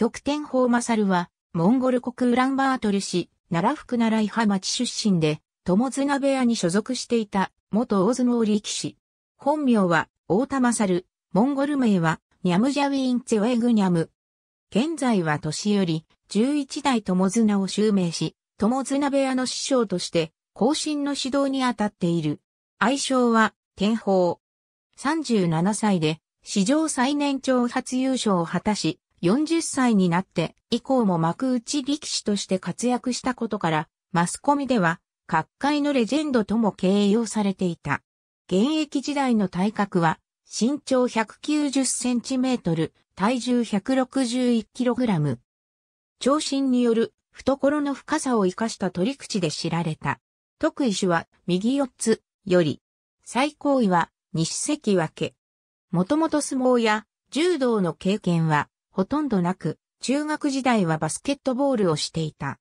極天法勝は、モンゴル国ウランバートル市、奈良福奈良伊波町出身で、友綱部屋に所属していた、元大相撲力士。本名は、大田勝、モンゴル名は、ニャムジャウィンツェウェグニャム。現在は年より、11代友綱を襲名し、友綱部屋の師匠として、後進の指導に当たっている。愛称は、天宝。37歳で、史上最年長初優勝を果たし、40歳になって以降も幕内力士として活躍したことから、マスコミでは、各界のレジェンドとも形容されていた。現役時代の体格は、身長190センチメートル、体重161キログラム。長身による懐の深さを生かした取り口で知られた。特異種は右四つより、最高位は西関脇。もともと相撲や柔道の経験はほとんどなく、中学時代はバスケットボールをしていた。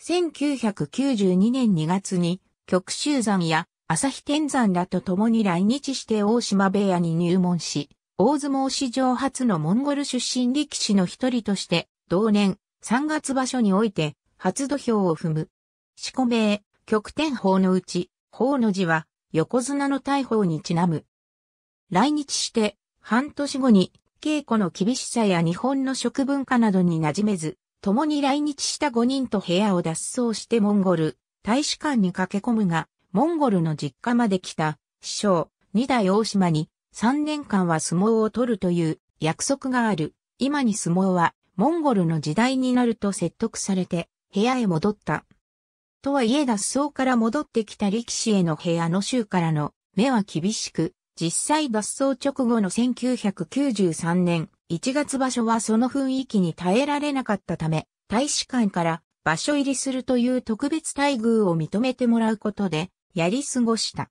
1992年2月に、極州山や日天山らと共に来日して大島部屋に入門し、大相撲史上初のモンゴル出身力士の一人として、同年3月場所において初土俵を踏む。四股名、極天法のうち、法の字は横綱の大法にちなむ。来日して半年後に稽古の厳しさや日本の食文化などに馴染めず、共に来日した5人と部屋を脱走してモンゴル、大使館に駆け込むが、モンゴルの実家まで来た、師匠、二代大島に、3年間は相撲を取るという約束がある。今に相撲は、モンゴルの時代になると説得されて、部屋へ戻った。とはいえ脱走から戻ってきた力士への部屋の衆からの目は厳しく、実際脱走直後の1993年1月場所はその雰囲気に耐えられなかったため、大使館から場所入りするという特別待遇を認めてもらうことで、やり過ごした。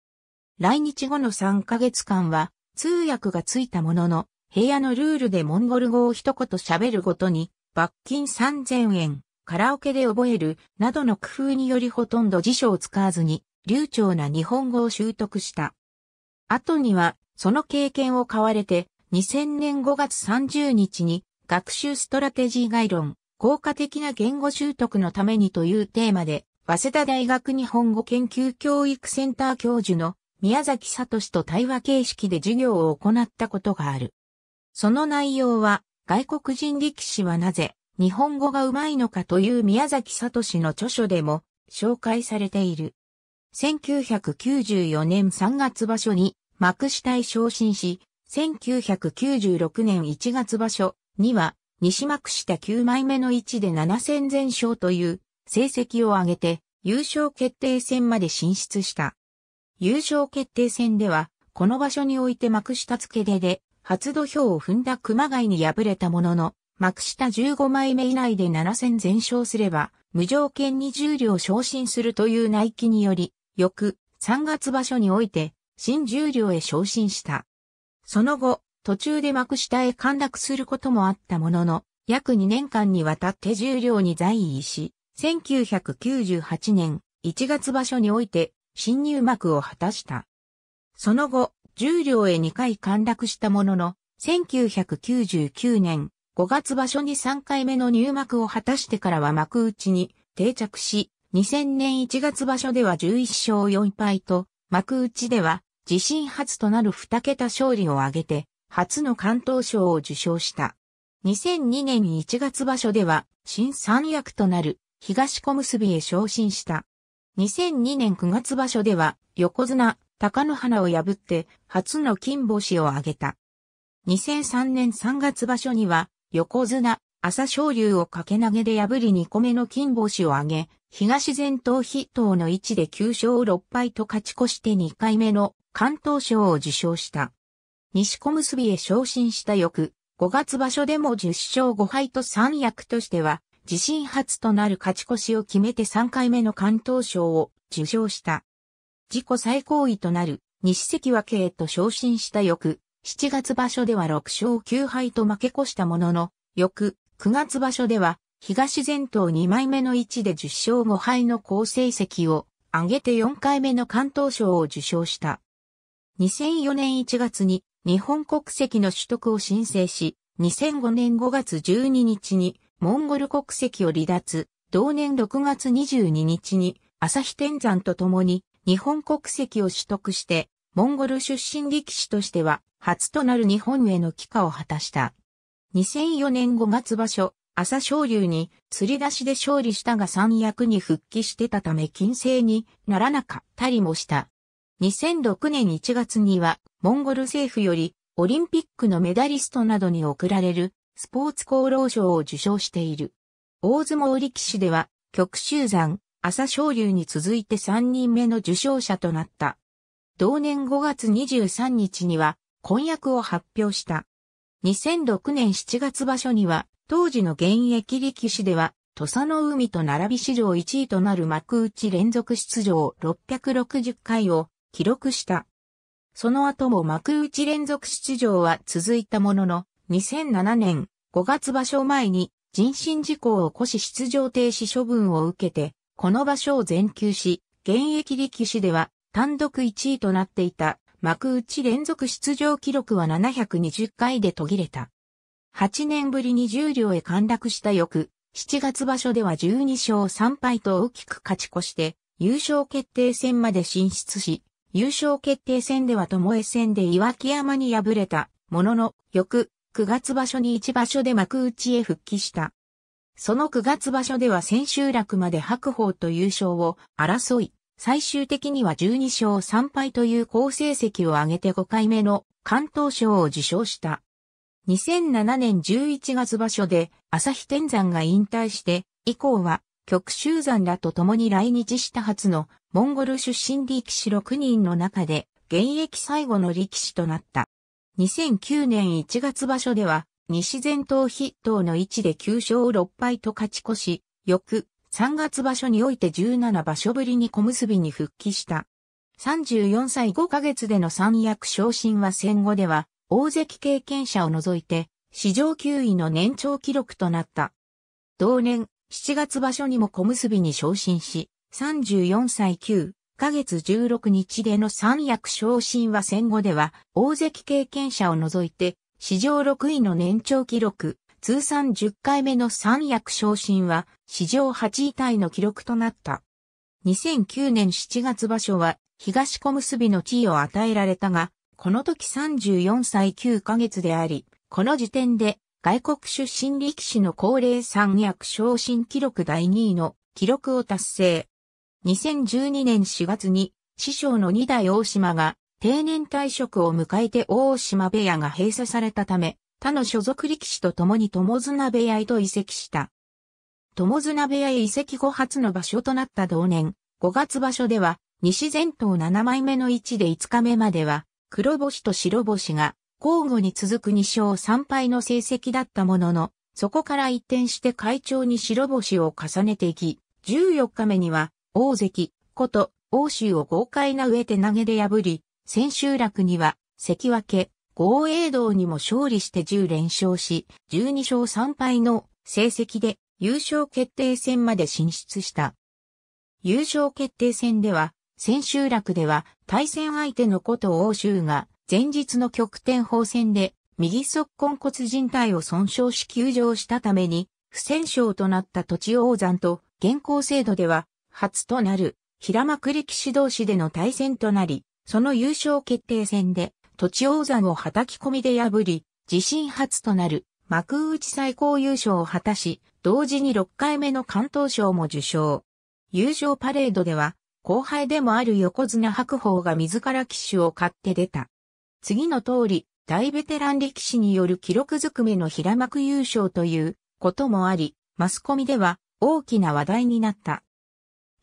来日後の3ヶ月間は、通訳がついたものの、部屋のルールでモンゴル語を一言喋るごとに、罰金3000円、カラオケで覚える、などの工夫によりほとんど辞書を使わずに、流暢な日本語を習得した。後には、その経験を買われて、2000年5月30日に、学習ストラテジー概論、効果的な言語習得のためにというテーマで、早稲田大学日本語研究教育センター教授の宮崎聡と対話形式で授業を行ったことがある。その内容は、外国人力士はなぜ日本語が上手いのかという宮崎聡の著書でも紹介されている。1994年3月場所に幕下へ昇進し、1996年1月場所には西幕下9枚目の位置で7戦全勝という成績を挙げて優勝決定戦まで進出した。優勝決定戦では、この場所において幕下付け出で、初土俵を踏んだ熊谷に敗れたものの、幕下15枚目以内で7戦全勝すれば、無条件に重量両昇進するという内規により、翌3月場所において、新十両へ昇進した。その後、途中で幕下へ陥落することもあったものの、約2年間にわたって十両に在位し、1998年1月場所において新入幕を果たした。その後、十両へ2回陥落したものの、1999年5月場所に3回目の入幕を果たしてからは幕内に定着し、2000年1月場所では11勝4敗と、幕内では自身初となる2桁勝利を挙げて、初の関東賞を受賞した。2002年1月場所では、新三役となる東小結へ昇進した。2002年9月場所では、横綱、高野花を破って、初の金星を挙げた。2003年3月場所には、横綱、朝青龍を掛け投げで破り2個目の金星を挙げ、東前頭筆頭の位置で9勝6敗と勝ち越して2回目の関東賞を受賞した。西小結へ昇進した翌、5月場所でも10勝5敗と三役としては、自身初となる勝ち越しを決めて3回目の関東賞を受賞した。自己最高位となる西関脇へと昇進した翌、7月場所では6勝9敗と負け越したものの、翌9月場所では東前頭2枚目の位置で10勝5敗の好成績を上げて4回目の関東賞を受賞した。2004年1月に日本国籍の取得を申請し、2005年5月12日にモンゴル国籍を離脱、同年6月22日に朝日天山と共に日本国籍を取得して、モンゴル出身力士としては初となる日本への帰化を果たした。2004年5月場所、朝昇龍に釣り出しで勝利したが三役に復帰してたため金星にならなかったりもした。2006年1月には、モンゴル政府より、オリンピックのメダリストなどに贈られる、スポーツ功労賞を受賞している。大相撲力士では、極州山、朝昇龍に続いて3人目の受賞者となった。同年5月23日には、婚約を発表した。2006年7月場所には、当時の現役力士では、土佐の海と並び史上1位となる幕内連続出場660回を記録した。その後も幕内連続出場は続いたものの、2007年5月場所前に人身事故を起こし出場停止処分を受けて、この場所を全休し、現役力士では単独1位となっていた幕内連続出場記録は720回で途切れた。8年ぶりに十両へ陥落した翌、7月場所では12勝3敗と大きく勝ち越して、優勝決定戦まで進出し、優勝決定戦では巴戦で岩木山に敗れた、ものの、翌、9月場所に1場所で幕内へ復帰した。その9月場所では千秋楽まで白鵬と優勝を争い、最終的には12勝3敗という好成績を上げて5回目の関東賞を受賞した。2007年11月場所で朝日天山が引退して以降は極州山らと共に来日した初のモンゴル出身力士6人の中で現役最後の力士となった。2009年1月場所では西前頭筆頭の位置で9勝6敗と勝ち越し、翌3月場所において17場所ぶりに小結に復帰した。34歳5ヶ月での三役昇進は戦後では、大関経験者を除いて、史上9位の年長記録となった。同年、7月場所にも小結に昇進し、34歳9ヶ月16日での三役昇進は戦後では、大関経験者を除いて、史上6位の年長記録通算10回目の三役昇進は史上8位タイの記録となった。2009年7月場所は東小結の地位を与えられたが、この時34歳9ヶ月であり、この時点で外国出身力士の高齢三役昇進記録第2位の記録を達成。2012年4月に師匠の二代大島が定年退職を迎えて大島部屋が閉鎖されたため、他の所属力士と共に友綱部屋へと移籍した。友綱部屋へ移籍後初の場所となった同年、5月場所では、西前頭7枚目の位置で5日目までは、黒星と白星が交互に続く2勝3敗の成績だったものの、そこから一転して会長に白星を重ねていき、14日目には、大関、こと、欧州を豪快な上手投げで破り、千秋楽には、関脇、豪栄道にも勝利して10連勝し、12勝3敗の成績で優勝決定戦まで進出した。優勝決定戦では、千秋楽では対戦相手のこと欧州が前日の極点砲戦で右側根骨靭帯を損傷し休場したために不戦勝となった土地王山と現行制度では初となる平幕力士同士での対戦となり、その優勝決定戦で土地王山を叩き込みで破り、自身初となる幕内最高優勝を果たし、同時に6回目の関東賞も受賞。優勝パレードでは、後輩でもある横綱白鵬が自ら騎手を買って出た。次の通り、大ベテラン力士による記録ずくめの平幕優勝ということもあり、マスコミでは大きな話題になった。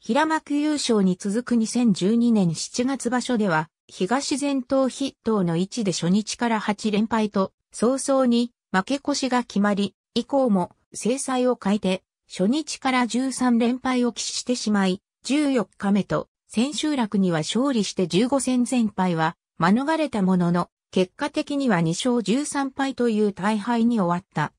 平幕優勝に続く2012年7月場所では、東前頭筆頭の位置で初日から8連敗と、早々に負け越しが決まり、以降も制裁を変えて、初日から13連敗を喫してしまい、14日目と千秋楽には勝利して15戦全敗は免れたものの、結果的には2勝13敗という大敗に終わった。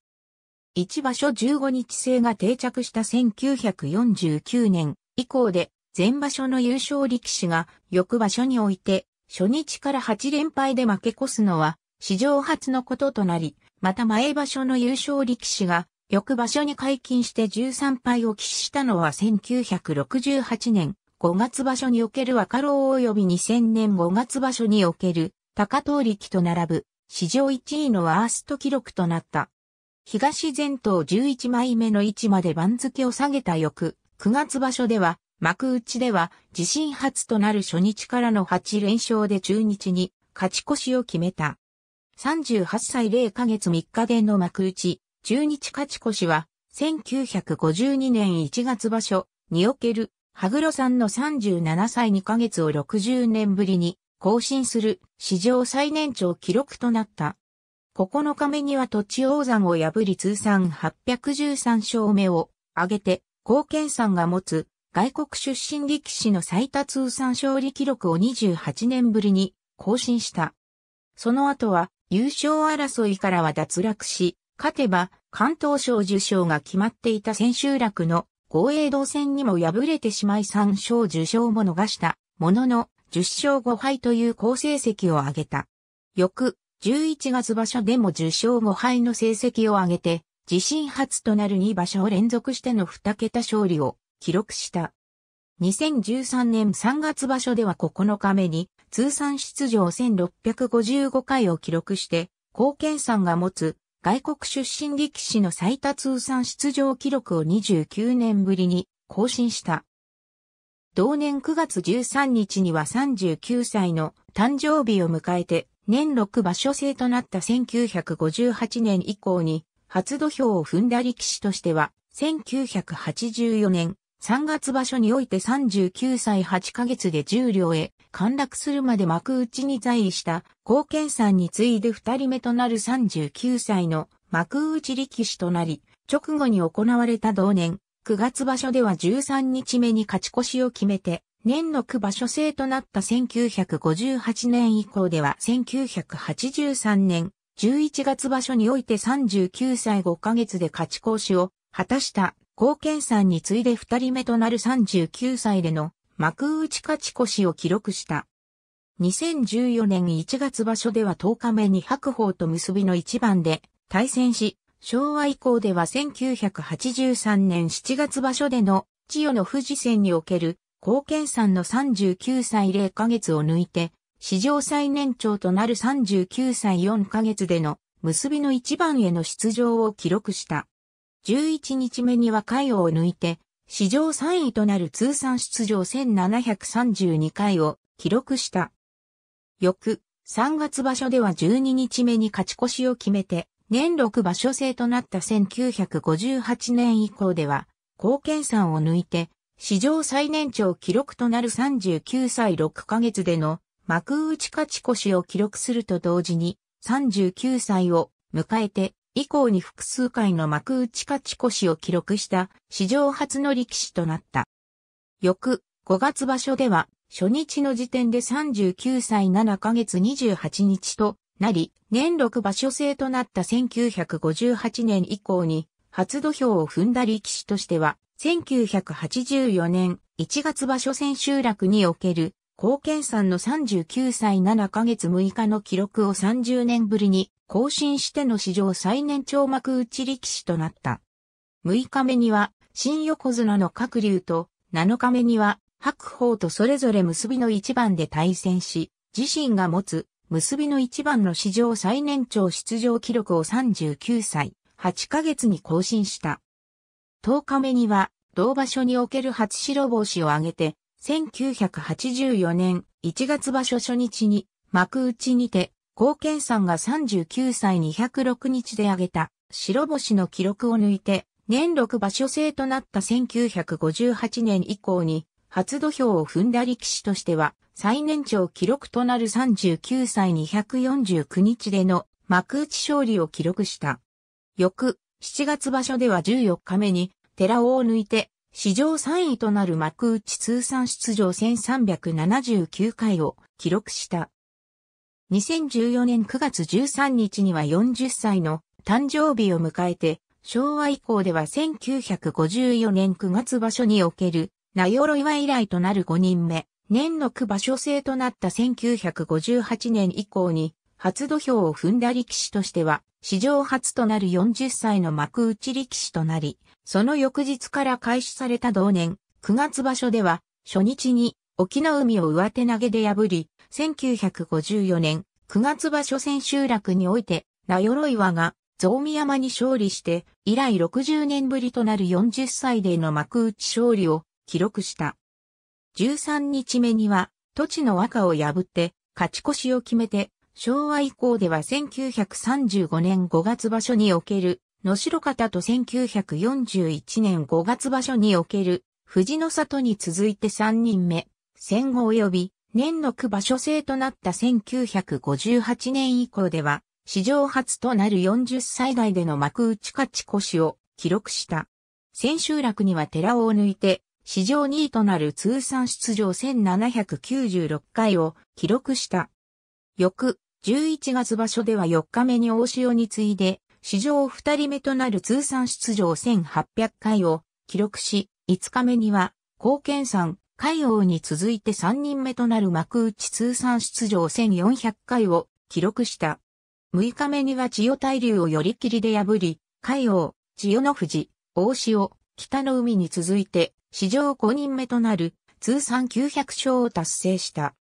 一場所15日制が定着した1949年以降で、前場所の優勝力士が翌場所において初日から8連敗で負け越すのは史上初のこととなり、また前場所の優勝力士が翌場所に解禁して13敗を喫したのは1968年5月場所における若老及び2000年5月場所における高藤力と並ぶ史上1位のワースト記録となった。東前頭11枚目の位置まで番付を下げた翌9月場所では幕内では自身初となる初日からの8連勝で中日に勝ち越しを決めた。38歳0ヶ月3日での幕内、中日勝ち越しは、1952年1月場所における、羽黒さんの37歳2ヶ月を60年ぶりに更新する史上最年長記録となった。9日目には土地王山を破り通算813勝目を挙げて、貢献さんが持つ外国出身力士の最多通算勝利記録を28年ぶりに更新した。その後は優勝争いからは脱落し、勝てば関東賞受賞が決まっていた千秋楽の合栄道戦にも敗れてしまい3勝受賞も逃したものの10勝5敗という好成績を挙げた。翌11月場所でも10勝5敗の成績を挙げて、自身初となる2場所を連続しての2桁勝利を記録した。2013年3月場所では9日目に通算出場1655回を記録して、貢献さんが持つ外国出身力士の最多通算出場記録を29年ぶりに更新した。同年9月13日には39歳の誕生日を迎えて年6場所制となった1958年以降に初土俵を踏んだ力士としては1984年3月場所において39歳8ヶ月で10両へ陥落するまで幕内に在位した高健さんに次いで2人目となる39歳の幕内力士となり、直後に行われた同年、9月場所では13日目に勝ち越しを決めて、年の9場所制となった1958年以降では1983年11月場所において39歳5ヶ月で勝ち越しを果たした高健さんに次いで二人目となる39歳での幕内勝ち越しを記録した。2014年1月場所では10日目に白鵬と結びの一番で対戦し、昭和以降では1983年7月場所での千代の富士戦における高健さんの39歳0ヶ月を抜いて、史上最年長となる39歳4ヶ月での結びの一番への出場を記録した。11日目には回を抜いて、史上3位となる通算出場1732回を記録した。翌、3月場所では12日目に勝ち越しを決めて、年6場所制となった1958年以降では、貢献算を抜いて、史上最年長記録となる39歳6ヶ月での幕内勝ち越しを記録すると同時に39歳を迎えて以降に複数回の幕内勝ち越しを記録した史上初の力士となった。翌5月場所では初日の時点で39歳7ヶ月28日となり、年6場所制となった1958年以降に初土俵を踏んだ力士としては1984年1月場所千秋楽における貢献んの39歳7ヶ月6日の記録を30年ぶりに更新しての史上最年長幕内力士となった。6日目には、新横綱の各竜と、7日目には、白鵬とそれぞれ結びの一番で対戦し、自身が持つ結びの一番の史上最年長出場記録を39歳、8ヶ月に更新した。10日目には、同場所における初白星を挙げて、1984年1月場所初日に幕内にて、高健さんが39歳206日で挙げた白星の記録を抜いて、年6場所制となった1958年以降に、初土俵を踏んだ力士としては、最年長記録となる39歳249日での幕内勝利を記録した。翌、7月場所では14日目に、寺尾を抜いて、史上3位となる幕内通算出場1379回を記録した。2014年9月13日には40歳の誕生日を迎えて、昭和以降では1954年9月場所における、名鎧は以来となる5人目、年の区場所制となった1958年以降に、初土俵を踏んだ力士としては、史上初となる40歳の幕内力士となり、その翌日から開始された同年、9月場所では、初日に、沖の海を上手投げで破り、1954年、9月場所千秋楽において、名鎧和が、増見山に勝利して、以来60年ぶりとなる40歳での幕内勝利を記録した。13日目には、土地の和歌を破って、勝ち越しを決めて、昭和以降では1935年5月場所における野城方と1941年5月場所における、藤の里に続いて3人目、戦後及び、年の区場所制となった1958年以降では、史上初となる40歳代での幕内勝ち越しを記録した。千秋楽には寺尾を抜いて、史上2位となる通算出場1796回を記録した。翌11月場所では4日目に大潮に次いで史上二人目となる通算出場1800回を記録し、5日目には、貢献山、海王に続いて3人目となる幕内通算出場1400回を記録した。6日目には千代大流を寄り切りで破り、海王、千代の富士、大潮、北の海に続いて、史上5人目となる通算900勝を達成した。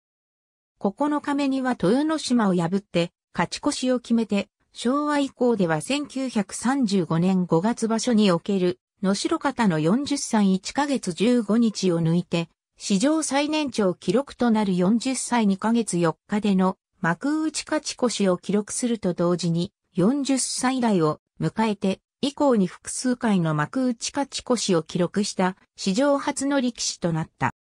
9日目には豊ノ島を破って、勝ち越しを決めて、昭和以降では1935年5月場所における、野代方の40歳1ヶ月15日を抜いて、史上最年長記録となる40歳2ヶ月4日での幕内勝ち越しを記録すると同時に、40歳代を迎えて、以降に複数回の幕内勝ち越しを記録した史上初の力士となった。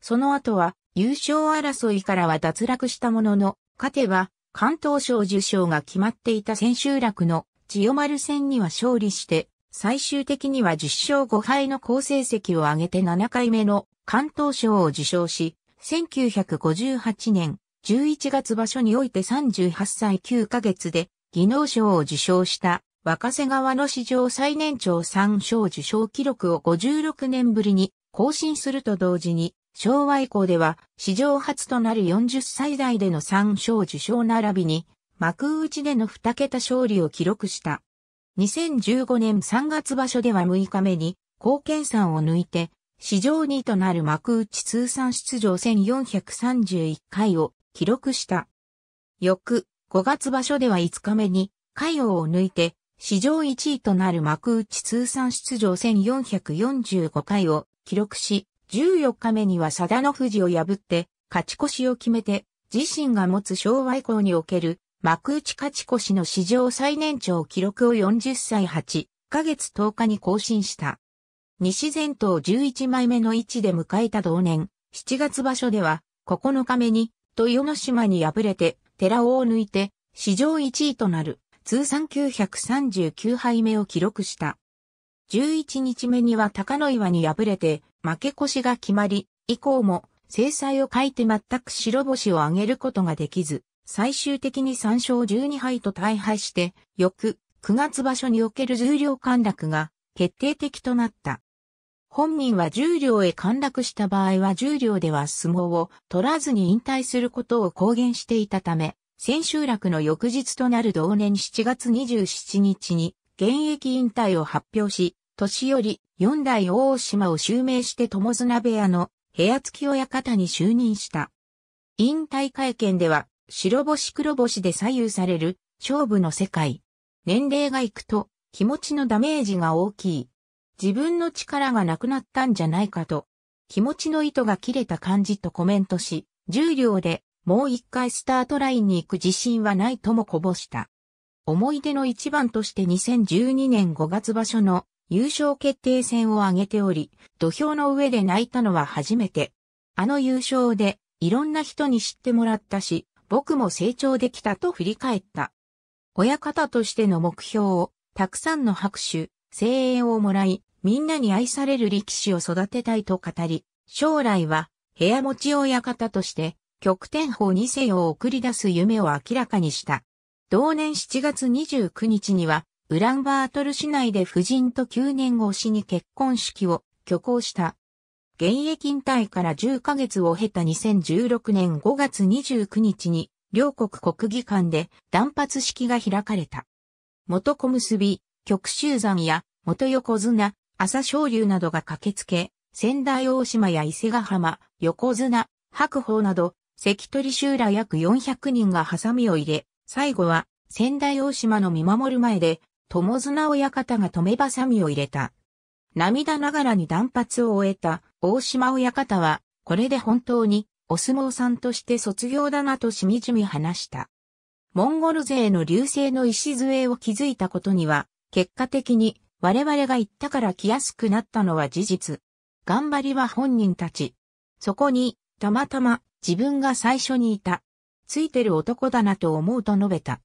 その後は優勝争いからは脱落したものの、勝てば関東賞受賞が決まっていた千秋楽の千代丸戦には勝利して、最終的には10勝5敗の好成績を上げて7回目の関東賞を受賞し、1958年11月場所において38歳9ヶ月で技能賞を受賞した若瀬川の史上最年長3賞受賞記録を56年ぶりに更新すると同時に昭和以降では史上初となる40歳代での3賞受賞並びに幕内での2桁勝利を記録した。2015年3月場所では6日目に貢献さんを抜いて史上2位となる幕内通算出場1431回を記録した。翌5月場所では5日目に海王を抜いて史上1位となる幕内通算出場1445回を記録し、14日目には佐田の富士を破って勝ち越しを決めて自身が持つ昭和以降における幕内勝ち越しの史上最年長記録を40歳8ヶ月10日に更新した。西前頭11枚目の位置で迎えた同年、7月場所では9日目に豊ノ島に敗れて寺尾を抜いて史上1位となる通算939敗目を記録した。11日目には高野岩に敗れて負け越しが決まり、以降も制裁を書いて全く白星を挙げることができず、最終的に3勝12敗と大敗して、翌9月場所における重量陥落が決定的となった。本人は重量へ陥落した場合は重量では相撲を取らずに引退することを公言していたため、千秋楽の翌日となる同年7月27日に現役引退を発表し、年寄り四代大島を襲名して友綱部屋の部屋付き親方に就任した。引退会見では、白星黒星で左右される勝負の世界。年齢がいくと気持ちのダメージが大きい。自分の力がなくなったんじゃないかと、気持ちの糸が切れた感じとコメントし、重量でもう一回スタートラインに行く自信はないともこぼした。思い出の一番として2012年5月場所の優勝決定戦を挙げており、土俵の上で泣いたのは初めて。あの優勝で、いろんな人に知ってもらったし、僕も成長できたと振り返った。親方としての目標を、たくさんの拍手、声援をもらい、みんなに愛される力士を育てたいと語り、将来は、部屋持ち親方として、極天法2世を送り出す夢を明らかにした。同年7月29日には、ウランバートル市内で夫人と9年越しに結婚式を挙行した。現役引退から10ヶ月を経た2016年5月29日に、両国国技館で断髪式が開かれた。元小結び、極州山や元横綱、朝昇龍などが駆けつけ、仙台大島や伊勢ヶ浜、横綱、白鵬など、関取集ら約400人がハサミを入れ、最後は仙台大島の見守る前で友綱親方が止めばさみを入れた。涙ながらに断髪を終えた大島親方は、これで本当にお相撲さんとして卒業だなとしみじみ話した。モンゴル勢の流星の礎を築いたことには、結果的に我々が言ったから来やすくなったのは事実。頑張りは本人たち。そこに、たまたま自分が最初にいた。ついてる男だなと思うと述べた。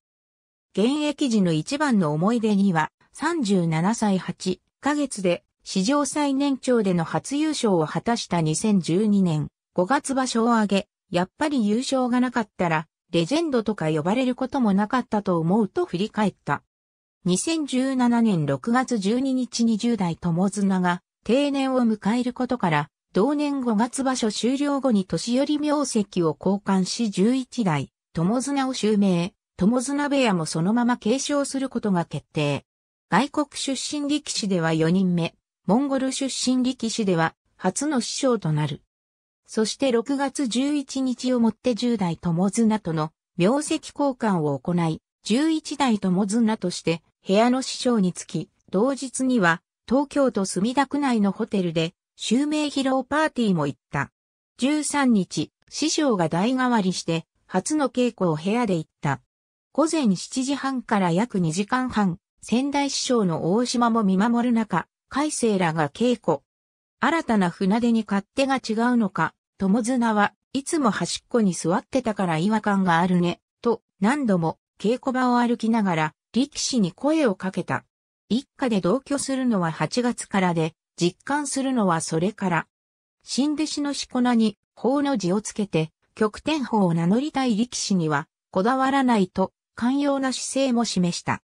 現役時の一番の思い出には、37歳8ヶ月で、史上最年長での初優勝を果たした2012年、5月場所を挙げ、やっぱり優勝がなかったら、レジェンドとか呼ばれることもなかったと思うと振り返った。2017年6月12日1 0代友綱が定年を迎えることから、同年5月場所終了後に年寄り名跡を交換し11代友綱を襲名。友綱部屋もそのまま継承することが決定。外国出身力士では4人目、モンゴル出身力士では初の師匠となる。そして6月11日をもって10代友綱との名跡交換を行い、11代友綱として部屋の師匠につき、同日には東京都墨田区内のホテルで襲名披露パーティーも行った。13日、師匠が代替わりして初の稽古を部屋で行った。午前7時半から約2時間半、仙台師匠の大島も見守る中、海星らが稽古。新たな船出に勝手が違うのか、友綱はいつも端っこに座ってたから違和感があるね、と何度も稽古場を歩きながら力士に声をかけた。一家で同居するのは8月からで、実感するのはそれから。新弟子のしこ名に、法の字をつけて、極天法を名乗りたい力士には、こだわらないと、寛容な姿勢も示した。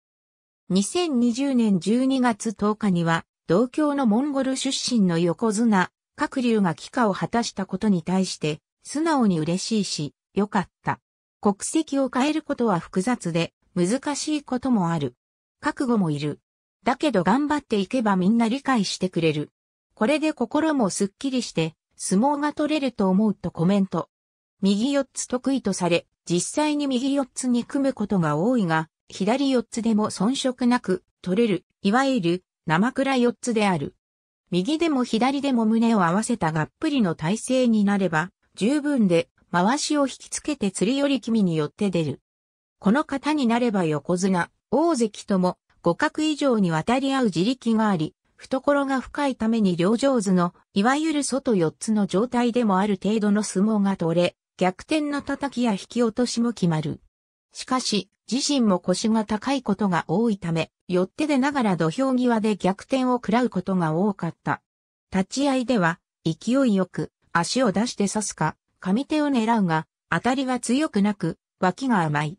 2020年12月10日には、同郷のモンゴル出身の横綱、各竜が帰化を果たしたことに対して、素直に嬉しいし、良かった。国籍を変えることは複雑で、難しいこともある。覚悟もいる。だけど頑張っていけばみんな理解してくれる。これで心もすっきりして、相撲が取れると思うとコメント。右四つ得意とされ、実際に右四つに組むことが多いが、左四つでも遜色なく取れる、いわゆる生倉四つである。右でも左でも胸を合わせたがっぷりの体勢になれば、十分で回しを引きつけて釣りより君によって出る。この方になれば横綱、大関とも互角以上に渡り合う自力があり、懐が深いために両上手の、いわゆる外四つの状態でもある程度の相撲が取れ、逆転の叩きや引き落としも決まる。しかし、自身も腰が高いことが多いため、よってでながら土俵際で逆転を食らうことが多かった。立ち合いでは、勢いよく、足を出して刺すか、上手を狙うが、当たりは強くなく、脇が甘い。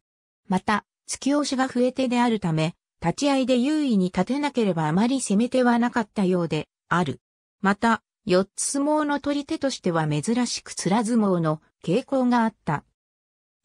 また、突き押しが増え手であるため、立ち合いで優位に立てなければあまり攻め手はなかったようで、ある。また、四つ相撲の取り手としては珍しく面相撲の傾向があった。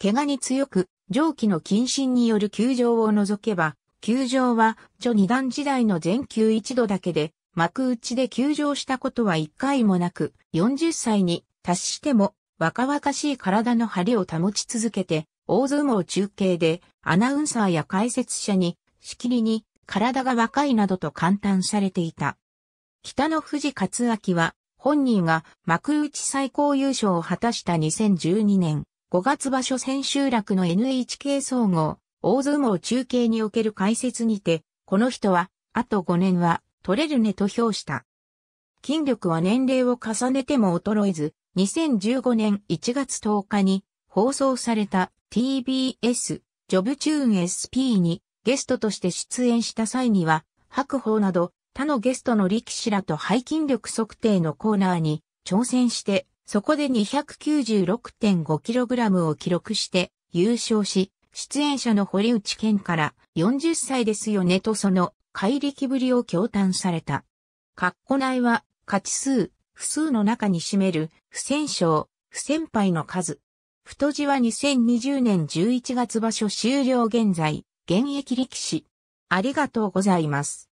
怪我に強く、上記の謹慎による休場を除けば、休場は、著二段時代の全休一度だけで、幕内で休場したことは一回もなく、40歳に達しても、若々しい体の張りを保ち続けて、大相撲中継で、アナウンサーや解説者に、しきりに、体が若いなどと簡単されていた。北の富士勝明は、本人が幕内最高優勝を果たした2012年5月場所千秋楽の NHK 総合大相撲中継における解説にて、この人はあと5年は取れるねと評した。筋力は年齢を重ねても衰えず、2015年1月10日に放送された TBS ジョブチューン SP にゲストとして出演した際には、白鵬など他のゲストの力士らと背筋力測定のコーナーに挑戦して、そこで 296.5kg を記録して優勝し、出演者の堀内健から40歳ですよねとその怪力ぶりを驚嘆された。カッコ内は勝ち数、不数の中に占める不戦勝、不戦敗の数。太字は2020年11月場所終了現在、現役力士。ありがとうございます。